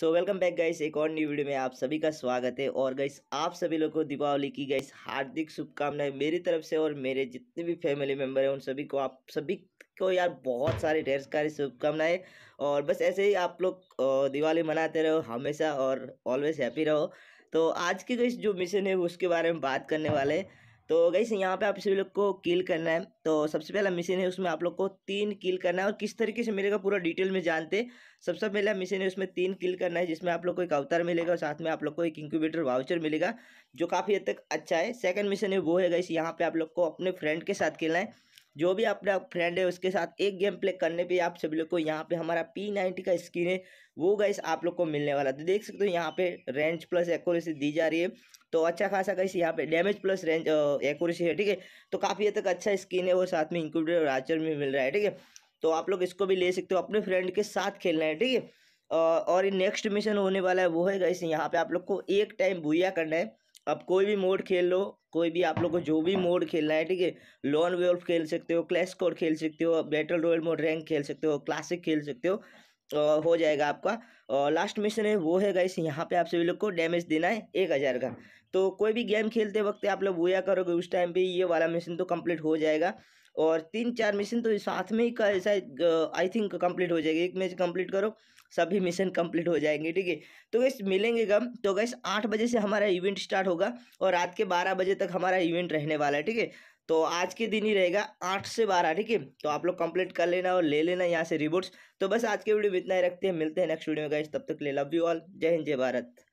so welcome back guys एक और new video में आप सभी का स्वागत है और गाइस आप सभी लोगों को दीपावली की गाइस हार्दिक शुभकामनाएं मेरी तरफ से और मेरे जितने भी फैमिली मेंबर हैं उन सभी को आप सभी को यार बहुत सारी ढेर सारी शुभकामनाएं और बस ऐसे ही आप लोग दिवाली मनाते रहो हमेशा और ऑलवेज हैप्पी रहो तो आज की गई जो मिशन है उसके बारे में बात करने वाले हैं तो गई यहाँ पे आप सभी लोग को किल करना है तो सबसे पहला मिशन है उसमें आप लोग को तीन किल करना है और किस तरीके से मिलेगा पूरा डिटेल में जानते सबसे पहला मिशन है उसमें तीन किल करना है जिसमें आप लोग को एक अवतार मिलेगा और साथ में आप लोग को एक इंक्यूबेटर वाउचर मिलेगा जो काफ़ी हद तक अच्छा है सेकंड मिशन है वो है गई यहाँ पे आप लोग को अपने फ्रेंड के साथ खेलना है जो भी अपना फ्रेंड है उसके साथ एक गेम प्ले करने पे आप सभी लोग को यहाँ पे हमारा पी नाइन्टी का स्किन है वो गाइस आप लोग को मिलने वाला तो देख सकते हो यहाँ पे रेंज प्लस एक्यूरेसी दी जा रही है तो अच्छा खासा गाइस यहाँ पे डैमेज प्लस रेंज एक्यूरेसी है ठीक है तो काफ़ी हद तक अच्छा स्किन है वो साथ में इंक्यूबेटर और आचर में मिल रहा है ठीक है तो आप लोग इसको भी ले सकते हो अपने फ्रेंड के साथ खेलना है ठीक है और नेक्स्ट मिशन होने वाला है वो है गाइस यहाँ पे आप लोग को एक टाइम भूया करना है अब कोई भी मोड खेल लो कोई भी आप लोग को जो भी मोड खेलना है ठीक है लॉन वेल्फ खेल सकते हो क्लैश कोड खेल सकते हो बैटल रॉयल मोड रैंक खेल सकते हो क्लासिक खेल सकते हो हो जाएगा आपका और लास्ट मिशन है वो है गाइस यहाँ पे आप सभी लोग को डैमेज देना है एक हज़ार का तो कोई भी गेम खेलते वक्त आप लोग बोया करोगे उस टाइम पे ये वाला मिशन तो कंप्लीट हो जाएगा और तीन चार मिशन तो साथ में ही का ऐसा आई थिंक कंप्लीट हो जाएगा एक मैच कंप्लीट करो सभी मिशन कंप्लीट हो जाएंगे ठीक है तो गैस मिलेंगे कब तो गैस आठ बजे से हमारा इवेंट स्टार्ट होगा और रात के बारह बजे तक हमारा इवेंट रहने वाला है ठीक है तो आज के दिन ही रहेगा आठ से बारह ठीक है तो आप लोग कंप्लीट कर लेना और ले लेना यहाँ से रिबोर्ट्स तो बस आज के वीडियो में इतना ही रखते हैं मिलते हैं नेक्स्ट वीडियो में गाइस तब तक ले लव यू ऑल जय हिंद जय भारत